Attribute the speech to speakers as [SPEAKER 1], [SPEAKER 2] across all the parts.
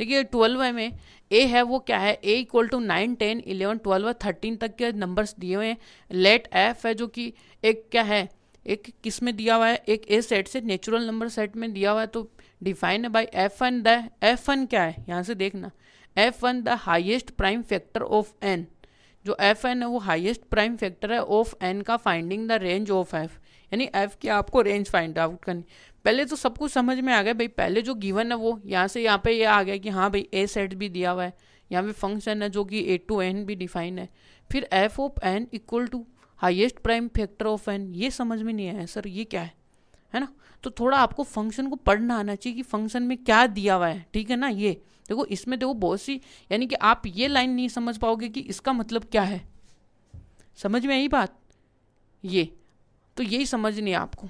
[SPEAKER 1] देखिए ट्वेल्व में ए है वो क्या है A equal to nine ten eleven twelve और थर्टीन तक के नंबर्स दिए हुए हैं लेट एफ है जो कि एक क्या है एक किस में दिया हुआ है एक ए सेट से नेचुरल नंबर सेट में दिया हुआ है तो डिफाइन है by F N the F N क्या है यहाँ से देखना F one the highest prime factor of N जो एफ एन है वो हाइएस्ट प्राइम फैक्टर है ऑफ एन का finding the range of F यानी एफ की आपको रेंज फाइंड आउट करनी पहले तो सब कुछ समझ में आ गया भाई पहले जो गिवन है वो यहाँ से यहाँ पे ये यह आ गया कि हाँ भाई ए सेट भी दिया हुआ है यहाँ पे फंक्शन है जो कि ए टू एन भी डिफाइन है फिर F of N equal to highest prime factor of N ये समझ में नहीं आया सर ये क्या है है ना तो थोड़ा आपको फंक्शन को पढ़ना आना चाहिए कि फंक्शन में क्या दिया हुआ है ठीक है ना ये देखो इसमें देखो बहुत सी यानी कि आप ये लाइन नहीं समझ पाओगे कि इसका मतलब क्या है समझ में आई बात ये तो यही समझ नहीं आपको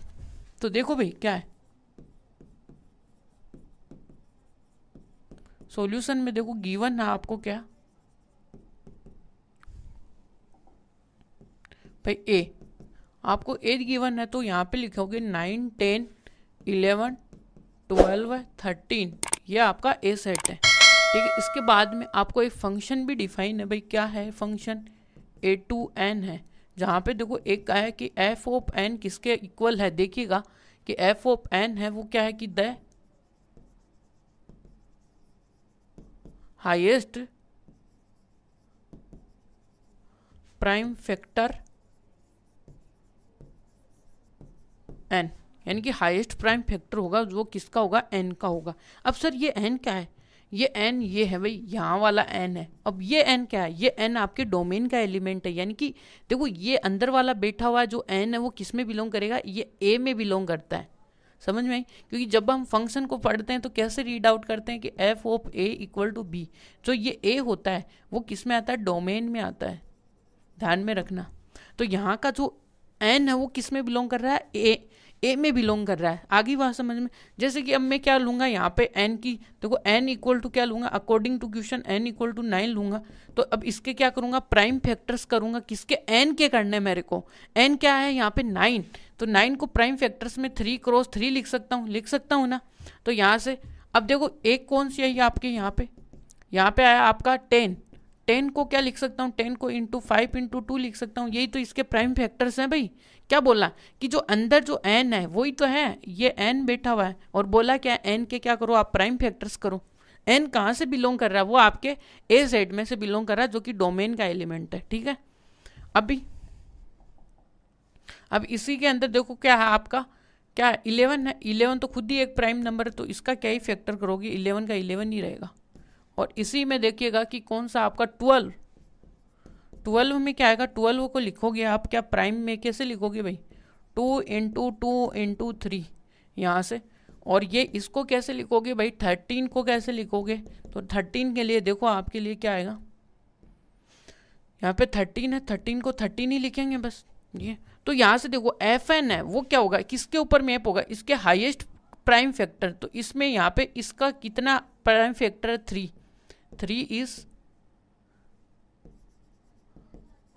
[SPEAKER 1] तो देखो भाई क्या है सॉल्यूशन में देखो गिवन है आपको क्या भाई ए आपको एज गिवन है तो यहाँ पे लिखोगे nine ten eleven twelve thirteen ये आपका ए सेट है ठीक है इसके बाद में आपको एक फंक्शन भी डिफाइन है भाई क्या है फंक्शन ए टू एन है जहाँ पे देखो एक का है कि एफ ओप एन किसके इक्वल है देखिएगा कि एफ ओप एन है वो क्या है कि द प्राइम फैक्टर एन यानी कि हाईएस्ट प्राइम फैक्टर होगा जो किसका होगा एन का होगा अब सर ये एन क्या है ये एन ये है भाई यहाँ वाला एन है अब ये एन क्या है ये एन आपके डोमेन का एलिमेंट है यानी कि देखो ये अंदर वाला बैठा हुआ जो एन है वो किस में बिलोंग करेगा ये ए में बिलोंग करता है समझ में आई क्योंकि जब हम फंक्शन को पढ़ते हैं तो कैसे रीड आउट करते हैं कि F of A equal to B जो ये ए होता है वो किस में आता है डोमेन में आता है ध्यान में रखना तो यहाँ का जो एन है वो किस में बिलोंग कर रहा है ए ए में बिलोंग कर रहा है आगे वहाँ समझ में जैसे कि अब मैं क्या लूँगा यहाँ पे एन की देखो एन इक्वल टू क्या लूँगा according to question N equal to nine लूँगा तो अब इसके क्या करूँगा प्राइम फैक्टर्स करूँगा किसके एन के करने मेरे को एन क्या है यहाँ पे नाइन तो नाइन को प्राइम फैक्टर्स में थ्री क्रॉस थ्री लिख सकता हूँ लिख सकता हूँ ना तो यहाँ से अब देखो एक कौन सी आई आपके यहाँ पे यहाँ पे आया आपका टेन टेन को क्या लिख सकता हूँ टेन को इंटू फाइव इंटू टू लिख सकता हूँ यही तो इसके प्राइम फैक्टर्स हैं भाई क्या बोला कि जो अंदर जो एन है वही तो है ये एन बैठा हुआ है और बोला क्या एन के क्या करो आप प्राइम फैक्टर्स करो एन कहाँ से बिलोंग कर रहा है वो आपके ए सेट में से बिलोंग कर रहा है जो कि डोमेन का एलिमेंट है ठीक है अभी अब इसी के अंदर देखो क्या है आपका क्या इलेवन है इलेवन तो खुद ही एक प्राइम नंबर है तो इसका क्या ही फैक्टर करोगे इलेवन का इलेवन ही रहेगा और इसी में देखिएगा कि कौन सा आपका ट्वेल्व ट्वेल्व में क्या आएगा ट्वेल्व को लिखोगे आप क्या प्राइम में कैसे लिखोगे भाई two into two into three यहाँ से और ये इसको कैसे लिखोगे भाई थर्टीन को कैसे लिखोगे तो थर्टीन के लिए देखो आपके लिए क्या आएगा यहाँ पे थर्टीन है थर्टीन को थर्टीन ही लिखेंगे बस ये तो यहाँ से देखो एफ एन है वो क्या होगा किसके ऊपर मैप होगा इसके हाइएस्ट प्राइम फैक्टर तो इसमें यहाँ पे इसका कितना प्राइम फैक्टर है three three is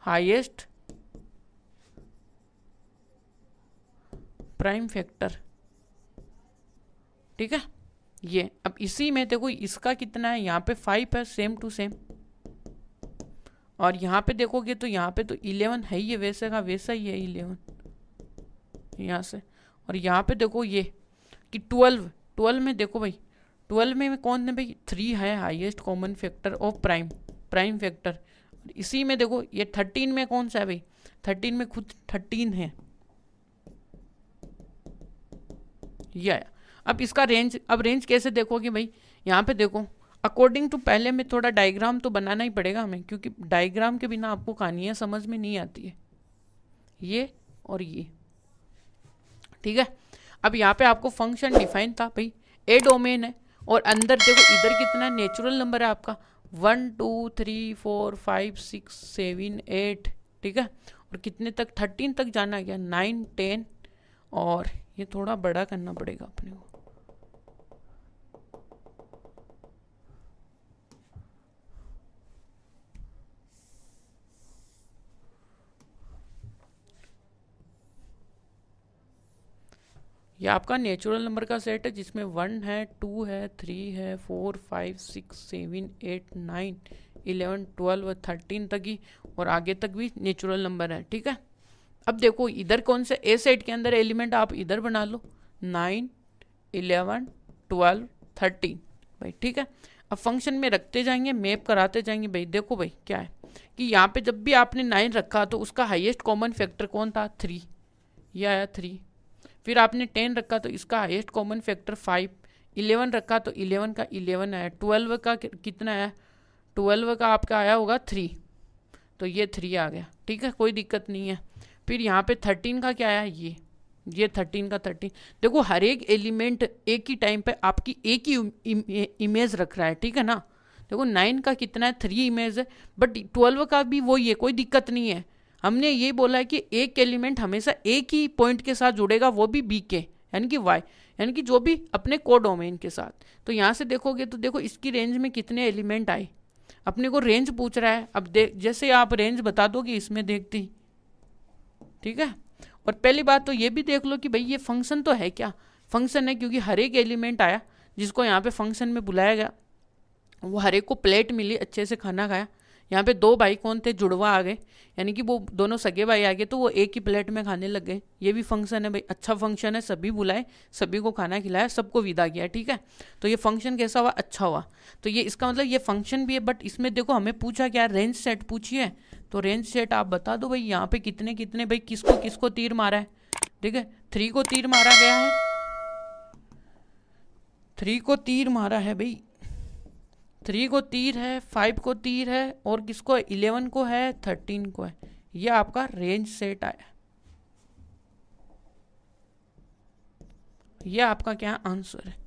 [SPEAKER 1] highest prime factor ठीक है ये अब इसी में देखो इसका कितना है यहाँ पे फाइव है सेम टू सेम और यहाँ पे देखोगे तो यहाँ पे तो इलेवन है ही है वैसे का वैसा ही है इलेवन यहाँ से और यहाँ पे देखो ये कि ट्वेल्व ट्वेल्व में देखो भाई ट्वेल्व में कौन है भाई थ्री है highest common factor of prime prime factor इसी में देखो ये थर्टीन में कौन सा है भाई थर्टीन में खुद थर्टीन है ये आया अब इसका रेंज अब रेंज कैसे देखोगे भाई यहाँ पे देखो अकॉर्डिंग टू पहले में थोड़ा डायग्राम तो बनाना ही पड़ेगा हमें क्योंकि डायग्राम के बिना आपको कहानियाँ समझ में नहीं आती है ये और ये ठीक है अब यहाँ पे आपको फंक्शन डिफाइन था भाई ए डोमेन है और अंदर देखो इधर कितना नेचुरल नंबर है आपका one two three four five six seven eight ठीक है और कितने तक थर्टीन तक जाना गया नाइन टेन और ये थोड़ा बड़ा करना पड़ेगा अपने को ये आपका नेचुरल नंबर का सेट है जिसमें वन है टू है थ्री है four five six seven eight nine eleven twelve thirteen तक ही और आगे तक भी नेचुरल नंबर है ठीक है अब देखो इधर कौन से ए सेट के अंदर एलिमेंट आप इधर बना लो नाइन इलेवन ट्वेल्व थर्टीन भाई ठीक है अब फंक्शन में रखते जाएंगे मैप कराते जाएंगे भाई देखो भाई क्या है कि यहाँ पे जब भी आपने नाइन रखा तो उसका हाईएस्ट कॉमन फैक्टर कौन था थ्री ये आया थ्री फिर आपने टेन रखा तो इसका highest common factor five eleven रखा तो इलेवन का इलेवन आया ट्वेल्व का कितना है ट्वेल्व का आपका आया होगा थ्री तो ये थ्री आ गया ठीक है कोई दिक्कत नहीं है फिर यहाँ पे थर्टीन का क्या आया ये ये थर्टीन का थर्टीन देखो हर एक एलिमेंट एक ही टाइम पे आपकी एक ही इम, इमेज रख रहा है ठीक है ना देखो नाइन का कितना है थ्री इमेज है बट ट्वेल्व का भी वही है कोई दिक्कत नहीं है हमने ये बोला है कि एक एलिमेंट हमेशा एक ही पॉइंट के साथ जुड़ेगा वो भी बी के यानी कि वाई यानी कि जो भी अपने को डोमेन के साथ तो यहाँ से देखोगे तो देखो इसकी रेंज में कितने एलिमेंट आए अपने को रेंज पूछ रहा है अब देख जैसे आप रेंज बता दोगे इसमें देखती ठीक है और पहली बात तो ये भी देख लो कि भाई ये फंक्शन तो है क्या फंक्शन है क्योंकि हर एक एलिमेंट आया जिसको यहाँ पे फंक्शन में बुलाया गया वो हर एक को प्लेट मिली अच्छे से खाना खाया यहाँ पे दो भाई कौन थे जुड़वा आ गए यानी कि वो दोनों सगे भाई आ गए तो वो एक ही प्लेट में खाने लग गए ये भी फंक्शन है भाई अच्छा फंक्शन है सभी बुलाए सभी को खाना खिलाया सबको विदा किया ठीक है तो ये फंक्शन कैसा हुआ अच्छा हुआ तो ये इसका मतलब ये फंक्शन भी है बट इसमें देखो हमें पूछा क्या रेंज सेट पूछिए तो रेंज सेट आप बता दो भाई यहाँ पे कितने कितने भाई किसको किसको तीर मारा है ठीक है थ्री को तीर मारा गया है थ्री को तीर मारा है भाई थ्री को तीर है फाइव को तीर है और किसको इलेवन को है थर्टीन को है ये आपका रेंज सेट आया ये आपका क्या आंसर है